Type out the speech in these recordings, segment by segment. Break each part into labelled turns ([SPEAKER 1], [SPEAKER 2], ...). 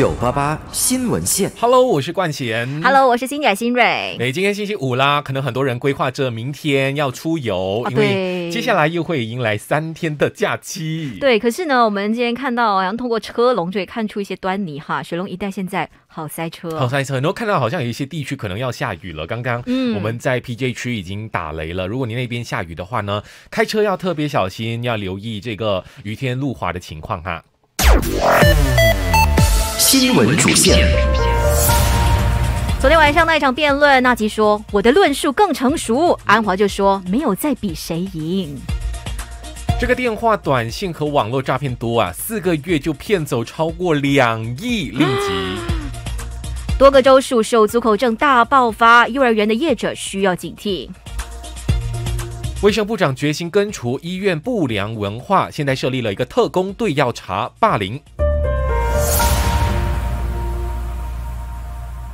[SPEAKER 1] 九八八新闻线，Hello，我是冠贤，Hello，
[SPEAKER 2] 我是新仔新蕊。
[SPEAKER 1] 哎，今天星期五啦，可能很多人规划着明天要出游，因为接下来又会迎来三天的假期。
[SPEAKER 2] 对，可是呢，我们今天看到，好像通过车龙就可以看出一些端倪哈。水龙一带现在好塞车，好塞
[SPEAKER 1] 车。然后看到好像有一些地区可能要下雨了。刚刚我们在 P J 区已经打雷了，如果你那边下雨的话呢，开车要特别小心，要留意这个雨天路滑的情况哈。
[SPEAKER 2] 新闻主线。昨天晚上那一场辩论，纳吉说我的论述更成熟，安华就说没有再比谁赢。
[SPEAKER 1] 这个电话、短信和网络诈骗多啊，四个月就骗走超过两亿令吉。
[SPEAKER 2] 多个州属手足口症大爆发，幼儿园的业者需要警惕。
[SPEAKER 1] 卫生部长决心根除医院不良文化，现在设立了一个特工队要查霸凌。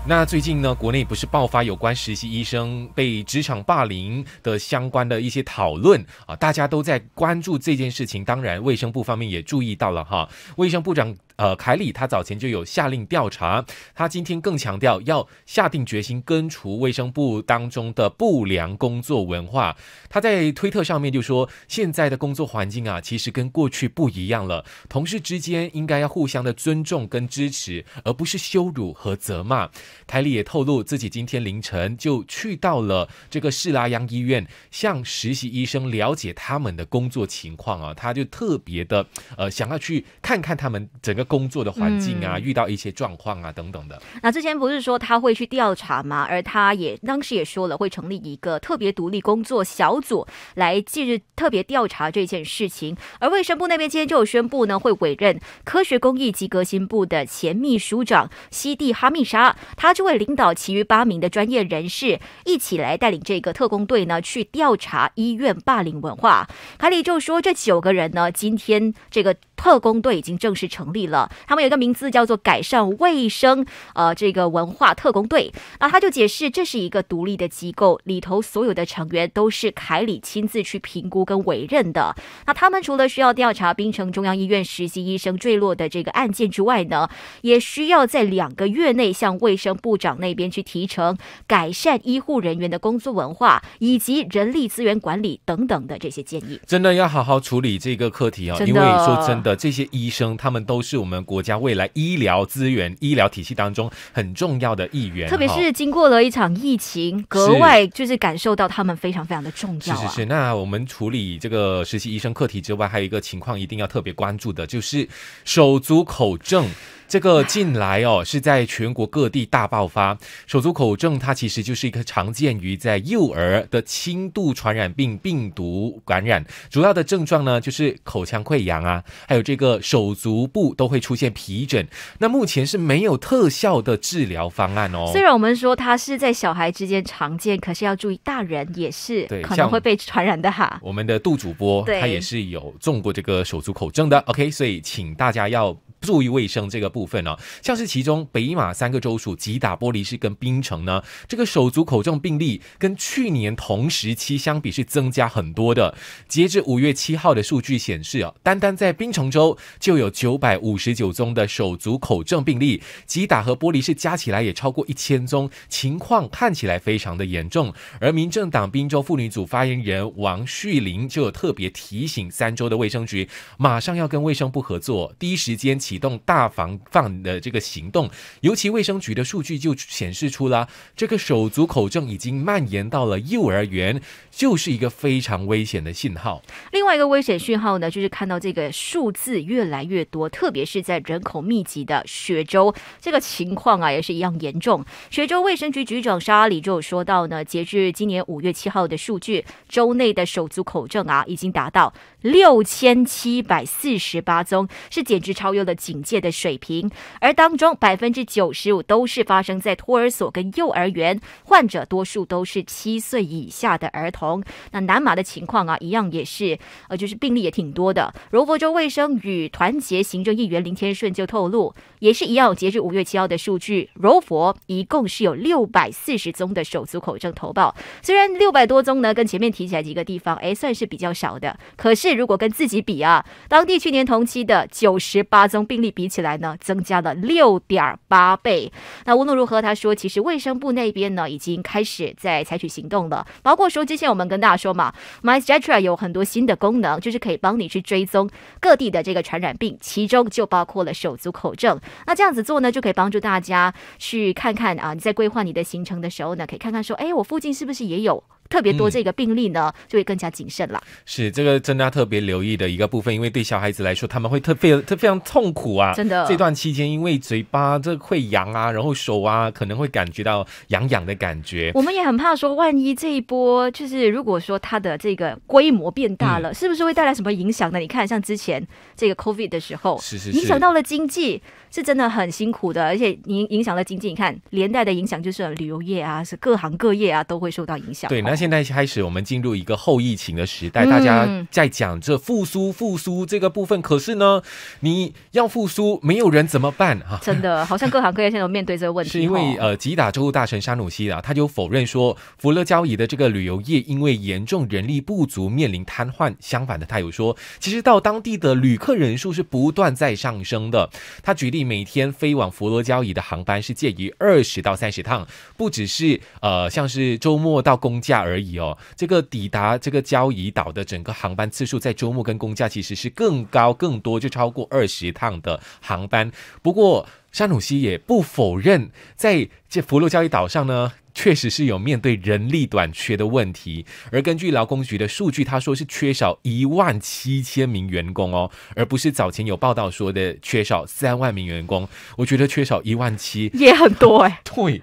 [SPEAKER 1] 那最近呢，国内不是爆发有关实习医生被职场霸凌的相关的一些讨论啊，大家都在关注这件事情。当然，卫生部方面也注意到了哈，卫生部长。呃，凯里他早前就有下令调查，他今天更强调要下定决心根除卫生部当中的不良工作文化。他在推特上面就说，现在的工作环境啊，其实跟过去不一样了，同事之间应该要互相的尊重跟支持，而不是羞辱和责骂。凯里也透露自己今天凌晨就去到了这个士拉央医院，向实习医生了解他们的工作情况啊，他就特别的呃，想要去看看他们整个。工作的环境啊，遇到一些状况啊，等等的。
[SPEAKER 2] 那之前不是说他会去调查吗？而他也当时也说了，会成立一个特别独立工作小组来近日特别调查这件事情。而卫生部那边今天就有宣布呢，会委任科学工艺及革新部的前秘书长西蒂哈密沙，他就会领导其余八名的专业人士一起来带领这个特工队呢去调查医院霸凌文化。凯里就说，这九个人呢，今天这个特工队已经正式成立了。他们有一个名字叫做改善卫生，呃，这个文化特工队。那他就解释，这是一个独立的机构，里头所有的成员都是凯里亲自去评估跟委任的。那他们除了需要调查槟城中央医院实习医生坠落的这个案件之外呢，也需要在两个月内向卫生部长那边去提成，改善医护人员的工作文化以及人力资源管理等等的这些建议。
[SPEAKER 1] 真的要好好处理这个课题啊，因为说真的，这些医生他们都是。我们国家未来医疗资源、医疗体系当中很重要的一员，特别是
[SPEAKER 2] 经过了一场疫情，格外就是感受到他们非常非常的重要。是是是，
[SPEAKER 1] 那我们处理这个实习医生课题之外，还有一个情况一定要特别关注的，就是手足口症。这个近来哦，是在全国各地大爆发。手足口症它其实就是一个常见于在幼儿的轻度传染病病毒感染，主要的症状呢就是口腔溃疡啊，还有这个手足部都会出现皮疹。那目前是没有特效的治疗方案哦。虽然
[SPEAKER 2] 我们说它是在小孩之间常见，可是要注意，大人也是可能会被传染的哈。
[SPEAKER 1] 我们的杜主播他也是有中过这个手足口症的。OK，所以请大家要。注意卫生这个部分呢，像是其中北马三个州属吉打、玻璃市跟槟城呢，这个手足口症病例跟去年同时期相比是增加很多的。截至五月七号的数据显示啊，单单在槟城州就有九百五十九宗的手足口症病例，吉打和玻璃市加起来也超过一千宗，情况看起来非常的严重。而民政党滨州妇女组发言人王旭林就有特别提醒三州的卫生局，马上要跟卫生部合作，第一时间请。启动大防范的这个行动，尤其卫生局的数据就显示出了这个手足口症已经蔓延到了幼儿园，就是一个非常危险的信号。
[SPEAKER 2] 另外一个危险讯号呢，就是看到这个数字越来越多，特别是在人口密集的雪州，这个情况啊也是一样严重。雪州卫生局局长沙里就有说到呢，截至今年五月七号的数据，州内的手足口症啊已经达到六千七百四十八宗，是简直超越的。警戒的水平，而当中百分之九十五都是发生在托儿所跟幼儿园，患者多数都是七岁以下的儿童。那南马的情况啊，一样也是，呃，就是病例也挺多的。柔佛州卫生与团结行政议员林天顺就透露，也是一样。截至五月七号的数据，柔佛一共是有六百四十宗的手足口症投报。虽然六百多宗呢，跟前面提起来几个地方哎，算是比较少的，可是如果跟自己比啊，当地去年同期的九十八宗。病例比起来呢，增加了六点八倍。那无论如何，他说，其实卫生部那边呢，已经开始在采取行动了。包括说，之前我们跟大家说嘛，Mystra 有很多新的功能，就是可以帮你去追踪各地的这个传染病，其中就包括了手足口症。那这样子做呢，就可以帮助大家去看看啊，你在规划你的行程的时候呢，可以看看说，哎，我附近是不是也有。特别多这个病例呢，就会更加谨慎了。
[SPEAKER 1] 是这个，真的特别留意的一个部分，因为对小孩子来说，他们会特非特非常痛苦啊！真的，这段期间，因为嘴巴这会痒啊，然后手啊可能会感觉到痒痒的感觉。我们
[SPEAKER 2] 也很怕说，万一这一波就是如果说它的这个规模变大了，是不是会带来什么影响呢？你看，像之前这个 COVID 的时候，是是影响到了经济，是真的很辛苦的，而且影影响了经济，你看连带的影响就是旅游业啊，是各行各业啊都会受到影响。对。
[SPEAKER 1] 现在开始，我们进入一个后疫情的时代。大家在讲这复苏、复苏这个部分，可是呢，你要复苏，没有人怎么办啊？真
[SPEAKER 2] 的，好像各行各业现在都面对这个问题。是因为
[SPEAKER 1] 呃，吉达州大臣沙努西啊，他就否认说，佛罗交椅的这个旅游业因为严重人力不足，面临瘫痪。相反的，他有说，其实到当地的旅客人数是不断在上升的。他举例，每天飞往佛罗交椅的航班是介于二十到三十趟，不只是呃，像是周末到公假。而已哦，这个抵达这个交易岛的整个航班次数，在周末跟公假其实是更高更多，就超过二十趟的航班。不过，山努西也不否认，在这佛罗交易岛上呢。确实是有面对人力短缺的问题，而根据劳工局的数据，他说是缺少一万七千名员工哦，而不是早前有报道说的缺少三万名员工。我觉得缺少一万七也
[SPEAKER 2] 很多 哎。对，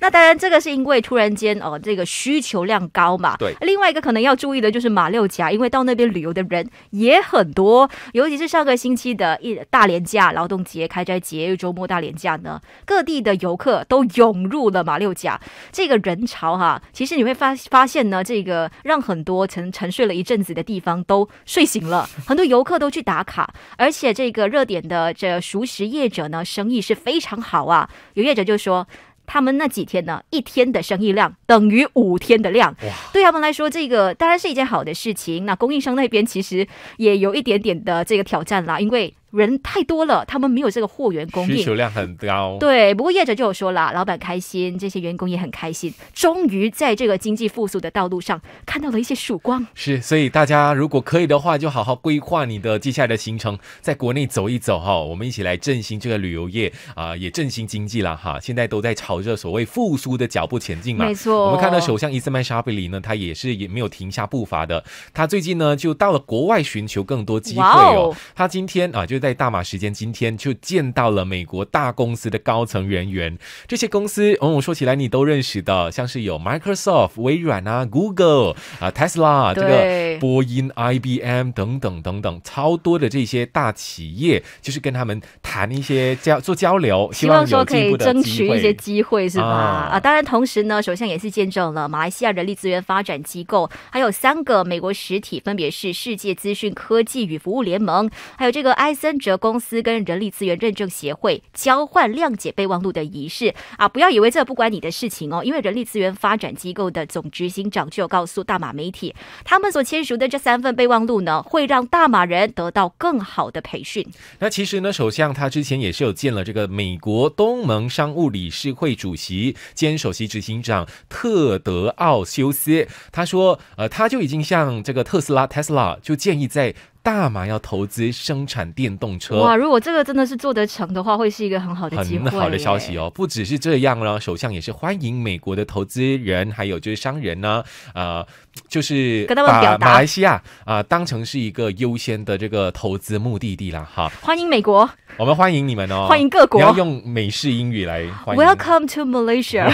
[SPEAKER 2] 那当然这个是因为突然间哦，这个需求量高嘛。对，另外一个可能要注意的就是马六甲，因为到那边旅游的人也很多，尤其是上个星期的大连假、劳动节、开斋节又周末大连假呢，各地的游客都涌入了马六甲。这个人潮哈，其实你会发发现呢，这个让很多沉沉睡了一阵子的地方都睡醒了，很多游客都去打卡，而且这个热点的这熟食业者呢，生意是非常好啊。有业者就说，他们那几天呢，一天的生意量等于五天的量，对他们来说，这个当然是一件好的事情。那供应商那边其实也有一点点的这个挑战啦，因为。人太多了，他们没有这个货源供应，需求量
[SPEAKER 1] 很高。对，
[SPEAKER 2] 不过业者就有说了，老板开心，这些员工也很开心，终于在这个经济复苏的道路上看到了一些曙光。
[SPEAKER 1] 是，所以大家如果可以的话，就好好规划你的接下来的行程，在国内走一走哈。我们一起来振兴这个旅游业啊，也振兴经济了哈。现在都在朝着所谓复苏的脚步前进嘛。没错，我们看到首相伊斯曼沙贝里呢，他也是也没有停下步伐的。他最近呢就到了国外寻求更多机会哦。他今天啊就。在大马时间今天就见到了美国大公司的高层人员，这些公司往往说起来你都认识的，像是有 Microsoft 微软啊、Google 啊、Tesla 这个波音、IBM 等等等等，超多的这些大企业，就是跟他们谈一些交做交流，希望说可以争取一些
[SPEAKER 2] 机会是吧？啊，当然同时呢，首先也是见证了马来西亚人力资源发展机构，还有三个美国实体，分别是世界资讯科技与服务联盟，还有这个 I C。森哲公司跟人力资源认证协会交换谅解备忘录的仪式啊，不要以为这不关你的事情哦，因为人力资源发展机构的总执行长就告诉大马媒体，他们所签署的这三份备忘录呢，会让大马人得到更好的培训。
[SPEAKER 1] 那其实呢，首相他之前也是有见了这个美国东盟商务理事会主席兼首席执行长特德·奥修斯，他说，呃，他就已经向这个特斯拉 Tesla 就建议在。大马要投资生产电动车哇！如
[SPEAKER 2] 果这个真的是做得成的话，会是一个很好的、很好的消息
[SPEAKER 1] 哦。不只是这样了，首相也是欢迎美国的投资人，还有就是商人呢。啊，就是跟他们达马来西亚啊当成是一个优先的这个投资目的地啦。哈，
[SPEAKER 2] 欢迎美国，
[SPEAKER 1] 我们欢迎你们哦。欢迎各国，你要用美式英语来。
[SPEAKER 2] Welcome to Malaysia。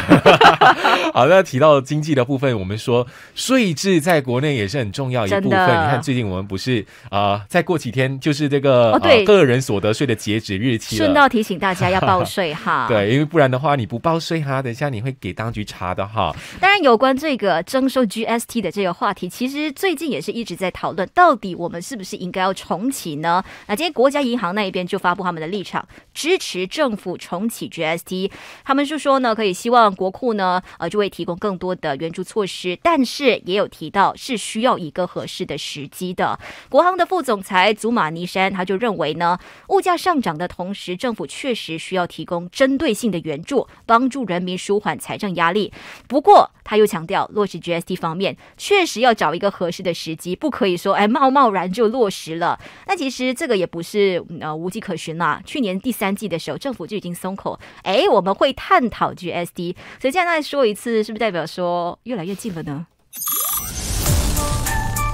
[SPEAKER 1] 好那提到经济的部分，我们说税制在国内也是很重要一部分。你看，最近我们不是啊。啊，再过几天就是这个个人所得税的截止日期顺道
[SPEAKER 2] 提醒大家要报税哈。对，
[SPEAKER 1] 因为不然的话你不报税哈，等一下你会给当局查的哈。
[SPEAKER 2] 当然，有关这个征收 GST 的这个话题，其实最近也是一直在讨论，到底我们是不是应该要重启呢？那今天国家银行那一边就发布他们的立场，支持政府重启 GST。他们是说呢，可以希望国库呢，呃，就会提供更多的援助措施，但是也有提到是需要一个合适的时机的。国行的。副总裁祖马尼山他就认为呢，物价上涨的同时，政府确实需要提供针对性的援助，帮助人民舒缓财政压力。不过他又强调，落实 GST 方面确实要找一个合适的时机，不可以说哎贸贸然就落实了。那其实这个也不是呃无迹可寻啦。去年第三季的时候，政府就已经松口，哎我们会探讨 GST。所以现在说一次，是不是代表说越来越近了呢？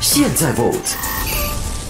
[SPEAKER 1] 现在 vote。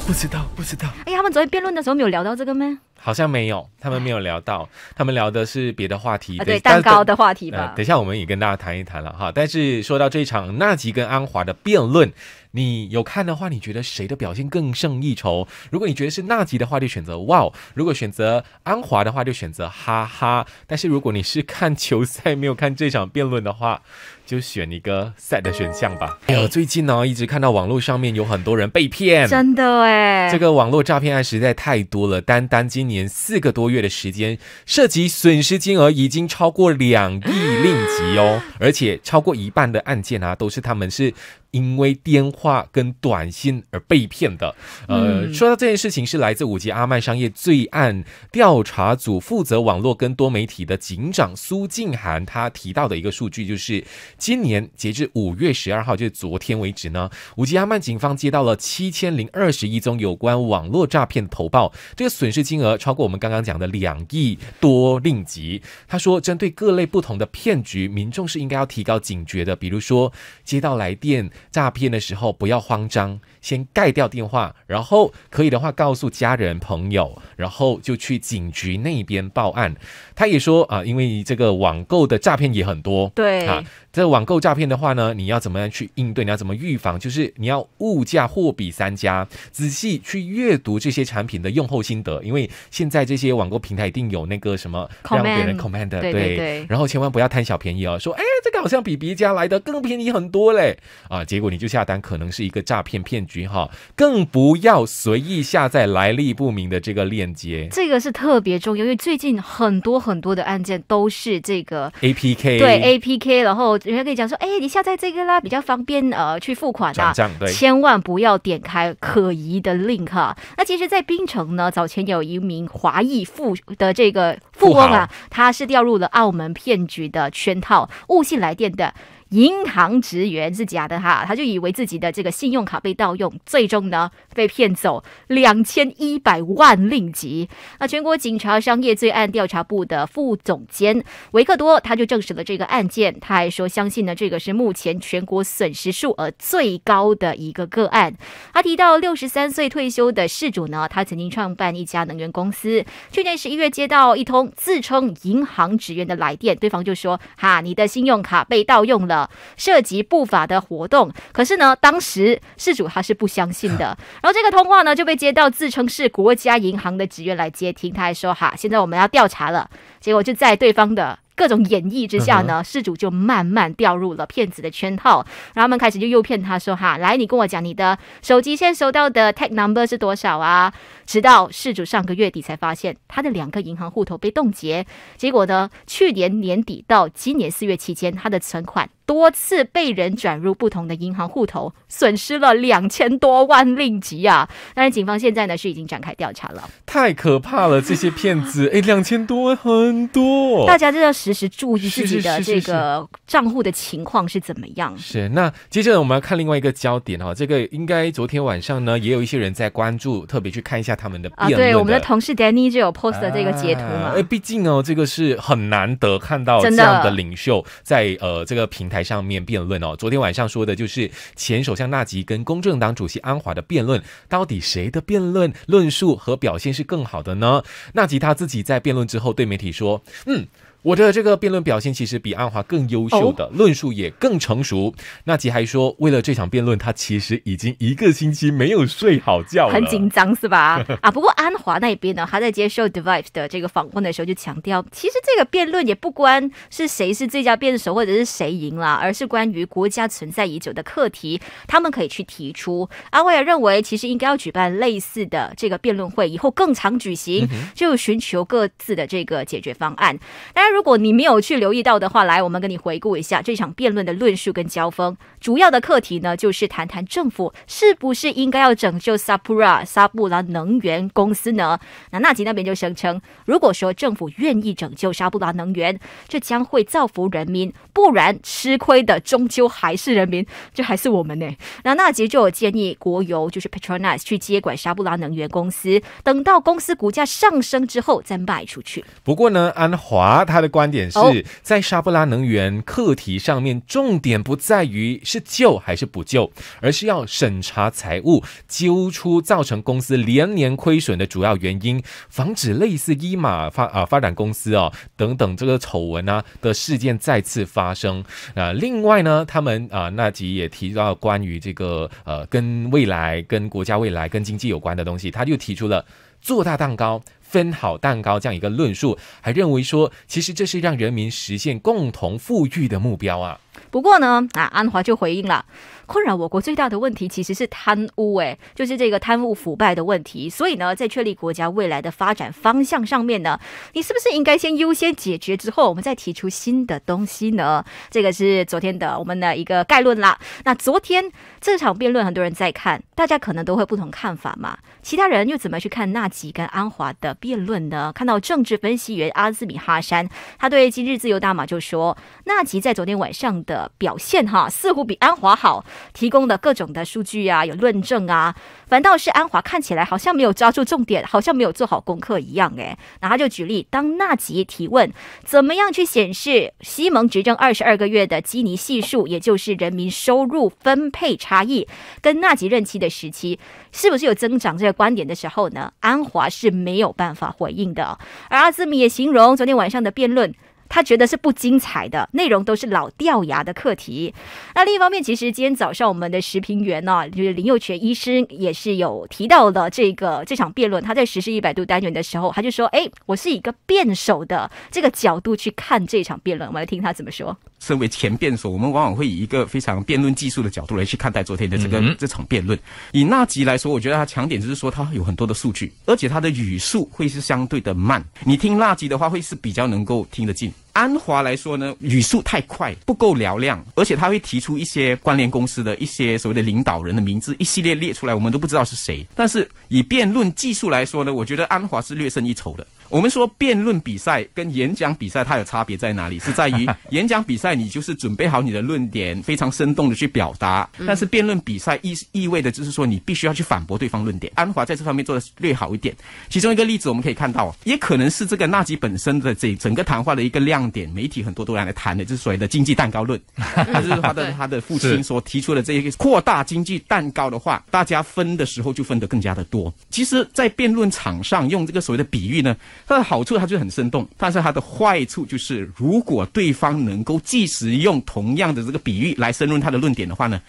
[SPEAKER 1] 不知道，不知道。
[SPEAKER 2] 哎，他们昨天辩论的时候没有聊到这个吗？
[SPEAKER 1] 好像没有，他们没有聊到，他们聊的是别的话题，对蛋糕的
[SPEAKER 2] 话题吧。等
[SPEAKER 1] 一下我们也跟大家谈一谈了哈。但是说到这场纳吉跟安华的辩论，你有看的话，你觉得谁的表现更胜一筹？如果你觉得是纳吉的话，就选择哇哦；如果选择安华的话，就选择哈哈。但是如果你是看球赛没有看这场辩论的话，就选一个 sad 选项吧。哎呦，最近哦一直看到网络上面有很多人被骗，真
[SPEAKER 2] 的哎，这
[SPEAKER 1] 个网络诈骗案实在太多了。单单今年四个多月的时间，涉及损失金额已经超过两亿令吉哦，而且超过一半的案件啊，都是他们是。因为电话跟短信而被骗的，呃，说到这件事情是来自五级阿曼商业罪案调查组负责网络跟多媒体的警长苏静涵，他提到的一个数据就是，今年截至五月十二号，就是昨天为止呢，五级阿曼警方接到了七千零二十一宗有关网络诈骗投报，这个损失金额超过我们刚刚讲的两亿多令吉。他说，针对各类不同的骗局，民众是应该要提高警觉的，比如说接到来电。诈骗的时候，不要慌张。先盖掉电话，然后可以的话告诉家人朋友，然后就去警局那边报案。他也说啊，因为这个网购的诈骗也很多。对啊，这网购诈骗的话呢，你要怎么样去应对？你要怎么预防？就是你要物价货比三家，仔细去阅读这些产品的用后心得，因为现在这些网购平台一定有那个什么让别人 command 对对对，然后千万不要贪小便宜哦，说哎，这个好像比别家来的更便宜很多嘞啊，结果你就下单，可能是一个诈骗骗局。哈，更不要随意下载来历不明的这个链接，这
[SPEAKER 2] 个是特别重要，因为最近很多很多的案件都是这个
[SPEAKER 1] APK，对
[SPEAKER 2] APK，然后人家跟你讲说，哎，你下载这个啦，比较方便，呃，去付款啊，对，千万不要点开可疑的 link 哈。那其实，在槟城呢，早前有一名华裔富的这个富翁啊，他是掉入了澳门骗局的圈套，误信来电的。银行职员是假的哈，他就以为自己的这个信用卡被盗用，最终呢被骗走两千一百万令吉。那全国警察商业罪案调查部的副总监维克多他就证实了这个案件，他还说相信呢这个是目前全国损失数额最高的一个个案。他提到六十三岁退休的事主呢，他曾经创办一家能源公司，去年十一月接到一通自称银行职员的来电，对方就说哈你的信用卡被盗用了。涉及不法的活动，可是呢，当时事主他是不相信的，然后这个通话呢就被接到自称是国家银行的职员来接听，他还说哈，现在我们要调查了，结果就在对方的。各种演绎之下呢，事主就慢慢掉入了骗子的圈套。然后他们开始就诱骗他说：“哈，来，你跟我讲你的手机现在收到的 Tech Number 是多少啊？”直到事主上个月底才发现他的两个银行户头被冻结。结果呢，去年年底到今年四月期间，他的存款多次被人转入不同的银行户头，损失了两千多万令吉啊！当然，警方现在呢是已经展开调查了。太
[SPEAKER 1] 可怕了，这些骗子哎，两千多，很多。大家
[SPEAKER 2] 知道是。时时注意自己的这个账户的情况是怎么样？
[SPEAKER 1] 是那，接下来我们要看另外一个焦点哈，这个应该昨天晚上呢也有一些人在关注，特别去看一下他们的辩论。对，我们的同
[SPEAKER 2] 事 Danny 就有 post 的这个截图嘛？哎，
[SPEAKER 1] 毕竟哦，这个是很难得看到这样的领袖在呃这个平台上面辩论哦。昨天晚上说的就是前首相纳吉跟公正党主席安华的辩论，到底谁的辩论论述和表现是更好的呢？纳吉他自己在辩论之后对媒体说：“嗯。”我的这个辩论表现其实比安华更优秀，的论述也更成熟。那吉还说，为了这场辩论，他其实已经一个星期没有睡好觉了，很紧
[SPEAKER 2] 张是吧？啊，不过安华那边呢，他在接受《Device》的这个访问的时候就强调，其实这个辩论也不关是谁是最佳辩手或者是谁赢了，而是关于国家存在已久的课题，他们可以去提出。阿威尔认为，其实应该要举办类似的这个辩论会，以后更常举行，就寻求各自的这个解决方案。当然。那如果你没有去留意到的话，来，我们跟你回顾一下这场辩论的论述跟交锋。主要的课题呢，就是谈谈政府是不是应该要拯救沙 r 拉沙布拉能源公司呢？那纳吉那边就声称，如果说政府愿意拯救沙布拉能源，这将会造福人民，不然吃亏的终究还是人民，这还是我们呢。那纳吉就有建议国油就是 Petronas 去接管沙布拉能源公司，等到公司股价上升之后再卖出去。
[SPEAKER 1] 不过呢，安华他。他的观点是在沙布拉能源课题上面，重点不在于是救还是不救，而是要审查财务，揪出造成公司连年亏损的主要原因，防止类似伊马发啊发展公司啊等等这个丑闻啊的事件再次发生。那另外呢，他们啊那吉也提到关于这个呃跟未来、跟国家未来、跟经济有关的东西，他就提出了做大蛋糕。分好蛋糕这样一个论述，还认为说，其实这是让人民实现共同富裕的目标啊。
[SPEAKER 2] 不过呢，啊，安华就回应了，困扰我国最大的问题其实是贪污，哎，就是这个贪污腐败的问题。所以呢，在确立国家未来的发展方向上面呢，你是不是应该先优先解决，之后我们再提出新的东西呢？这个是昨天的我们的一个概论啦。那昨天这场辩论，很多人在看，大家可能都会不同看法嘛。其他人又怎么去看纳吉跟安华的辩论呢？看到政治分析员阿兹米哈山，他对《今日自由大马》就说，纳吉在昨天晚上的。表现哈，似乎比安华好。提供的各种的数据啊，有论证啊，反倒是安华看起来好像没有抓住重点，好像没有做好功课一样。诶，那他就举例，当纳吉提问怎么样去显示西蒙执政二十二个月的基尼系数，也就是人民收入分配差异，跟纳吉任期的时期是不是有增长这个观点的时候呢？安华是没有办法回应的。而阿兹米也形容昨天晚上的辩论。他觉得是不精彩的内容，都是老掉牙的课题。那另一方面，其实今天早上我们的时评员呢，就是林佑权医师也是有提到了这个这场辩论。他在实施一百度单元的时候，他就说：“哎，我是一个辩手的这个角度去看这场辩论。”我们来听他怎么说。
[SPEAKER 3] 身为前辩手，我们往往会以一个非常辩论技术的角度来去看待昨天的这个这场辩论。以纳吉来说，我觉得他强点就是说他有很多的数据，而且他的语速会是相对的慢，你听纳吉的话会是比较能够听得进。安华来说呢，语速太快，不够嘹亮，而且他会提出一些关联公司的一些所谓的领导人的名字，一系列列出来，我们都不知道是谁。但是以辩论技术来说呢，我觉得安华是略胜一筹的。我们说辩论比赛跟演讲比赛它有差别在哪里？是在于 演讲比赛你就是准备好你的论点，非常生动的去表达；但是辩论比赛意意味的就是说你必须要去反驳对方论点。安华在这方面做的略好一点。其中一个例子我们可以看到，也可能是这个纳吉本身的这整个谈话的一个亮点，媒体很多都来谈的，就是所谓的经济蛋糕论，就 是他的他的父亲所提出的这一个扩大经济蛋糕的话，大家分的时候就分得更加的多。其实，在辩论场上用这个所谓的比喻呢。它的好处它就很生动，但是它的坏处就是，如果对方能够即使用同样的这个比喻来申论他的论点的话呢，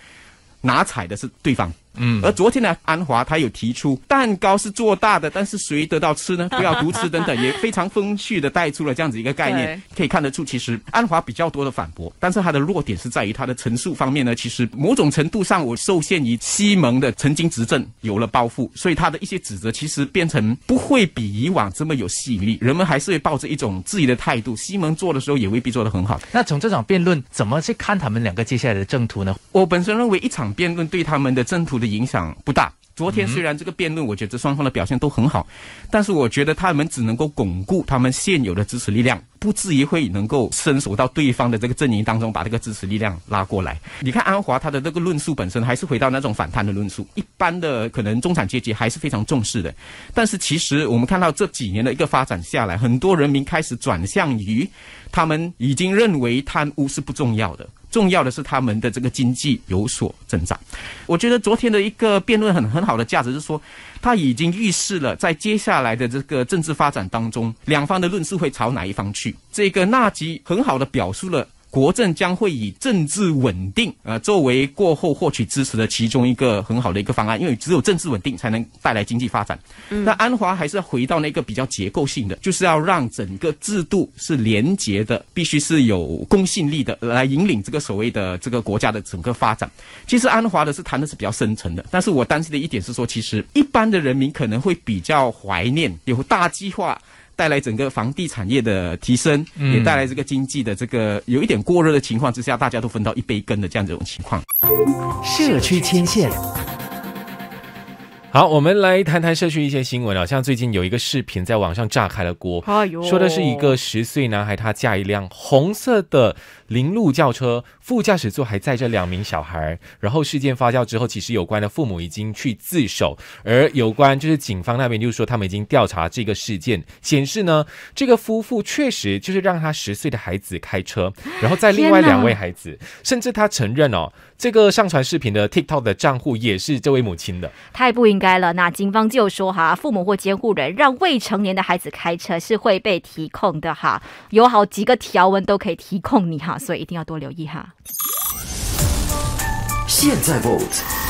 [SPEAKER 3] 拿踩的是对方。嗯，而昨天呢，安华他有提出蛋糕是做大的，但是谁得到吃呢？不要独吃等等，也非常风趣的带出了这样子一个概念。可以看得出，其实安华比较多的反驳，但是他的弱点是在于他的陈述方面呢，其实某种程度上我受限于西蒙的曾经执政有了包袱，所以他的一些指责其实变成不会比以往这么有吸引力。人们还是会抱着一种质疑的态度。西蒙做的时候也未必做得很好。那从这场辩论怎么去看他们两个接下来的政途呢？我本身认为一场辩论对他们的政途。的影响不大。昨天虽然这个辩论，我觉得双方的表现都很好，但是我觉得他们只能够巩固他们现有的支持力量，不至于会能够伸手到对方的这个阵营当中，把这个支持力量拉过来。你看安华他的这个论述本身还是回到那种反贪的论述，一般的可能中产阶级还是非常重视的，但是其实我们看到这几年的一个发展下来，很多人民开始转向于他们已经认为贪污是不重要的。重要的是他们的这个经济有所增长，我觉得昨天的一个辩论很很好的价值是说，他已经预示了在接下来的这个政治发展当中，两方的论述会朝哪一方去。这个纳吉很好的表述了。国政将会以政治稳定，呃，作为过后获取支持的其中一个很好的一个方案，因为只有政治稳定才能带来经济发展。那安华还是要回到那个比较结构性的，就是要让整个制度是廉洁的，必须是有公信力的，来引领这个所谓的这个国家的整个发展。其实安华的是谈的是比较深层的，但是我担心的一点是说，其实一般的人民可能会比较怀念有大计划。带来整个房地产业的提升，也带来这个经济的这个有一点过热的情况之下，大家都分到一杯羹的这样这种情况。
[SPEAKER 1] 社区牵线。好，我们来谈谈社区一些新闻啊。像最近有一个视频在网上炸开了锅，说的是一个十岁男孩，他驾一辆红色的铃鹿轿车，副驾驶座还载着两名小孩。然后事件发酵之后，其实有关的父母已经去自首，而有关就是警方那边就是说他们已经调查这个事件，显示呢这个夫妇确实就是让他十岁的孩子开车，然后在另外两位孩子，甚至他承认哦，这个上传视频的 TikTok 的账户也是这位母亲的，
[SPEAKER 2] 太不应。该了，那警方就说哈，父母或监护人让未成年的孩子开车是会被提控的哈，有好几个条文都可以提控你哈，所以一定要多留意哈。
[SPEAKER 1] 现在 vote。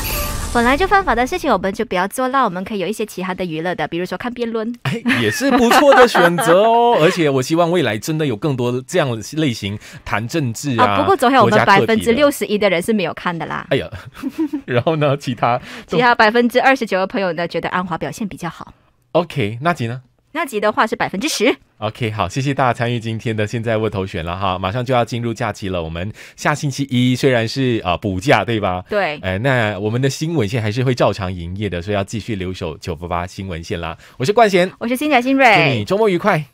[SPEAKER 2] 本来就犯法的事情，我们就不要做。了。我们可以有一些其他的娱乐的，比如说看辩论，哎，也是不错的选择哦。
[SPEAKER 1] 而且我希望未来真的有更多这样类型谈政治啊。不过昨天我们百分之六
[SPEAKER 2] 十一的人是没有看的啦。哎
[SPEAKER 1] 呀，然后呢？其他其他百
[SPEAKER 2] 分之二十九的朋友呢，觉得安华表现比较好。
[SPEAKER 1] OK，那吉呢？
[SPEAKER 2] 那集的话是百分之十。
[SPEAKER 1] OK，好，谢谢大家参与今天的现在问头选了哈，马上就要进入假期了。我们下星期一虽然是啊补假对吧？对，哎，那我们的新闻线还是会照常营业的，所以要继续留守九八八新闻线啦。我是冠贤，我是新仔新瑞，祝你周末愉快。